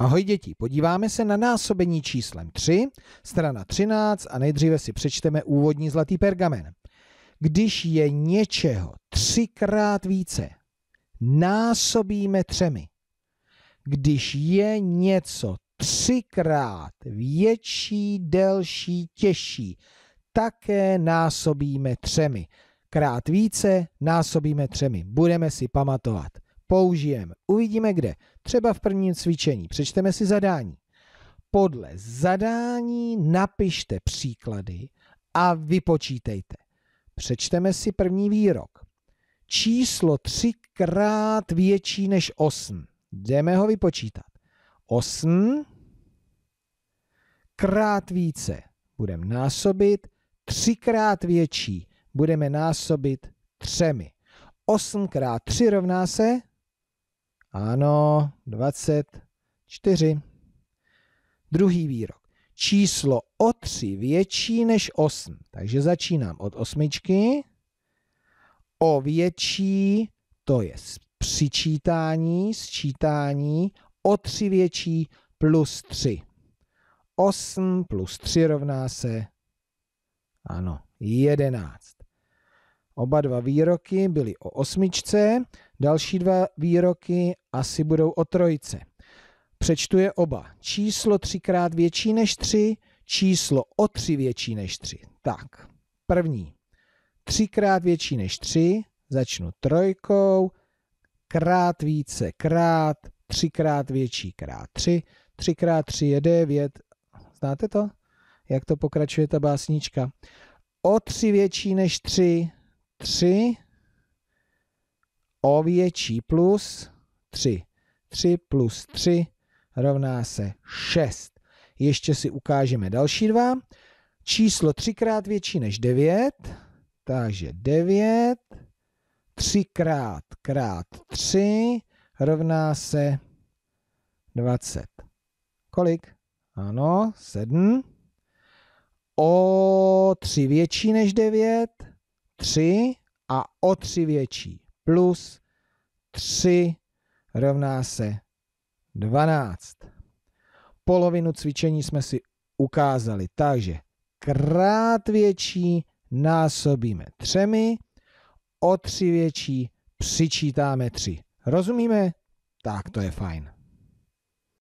Ahoj děti, podíváme se na násobení číslem 3, strana 13 a nejdříve si přečteme úvodní zlatý pergamen. Když je něčeho třikrát více, násobíme třemi. Když je něco třikrát větší, delší, těžší, také násobíme třemi. Krát více násobíme třemi. Budeme si pamatovat použijeme. Uvidíme kde. Třeba v prvním cvičení. Přečteme si zadání. Podle zadání napište příklady a vypočítejte. Přečteme si první výrok. Číslo třikrát větší než 8. Jdeme ho vypočítat. 8 krát více budeme násobit, třikrát větší budeme násobit třemi. 8 krát 3 rovná se ano, 24. Druhý výrok. Číslo o 3 větší než 8. Takže začínám od osmičky. O větší, to je přičítání, sčítání, o 3 větší plus 3. 8 plus 3 rovná se, ano, 11. Oba dva výroky byly o osmičce, Další dva výroky asi budou o trojce. Přečtu je oba. Číslo třikrát větší než tři, číslo o tři větší než tři. Tak, první. Třikrát větší než tři, začnu trojkou, krát více krát, třikrát větší krát tři, třikrát tři je devět. Znáte to? Jak to pokračuje ta básnička? O tři větší než tři, tři o větší plus 3. 3 plus 3 rovná se 6. Ještě si ukážeme další dva. Číslo třikrát větší než 9, takže 9 třikrát krát 3 rovná se 20. Kolik? Ano, 7. O 3 větší než 9, 3 a o 3 větší plus 3 rovná se 12. Polovinu cvičení jsme si ukázali, takže krát větší násobíme třemi, o tři větší přičítáme tři. Rozumíme? Tak to je fajn.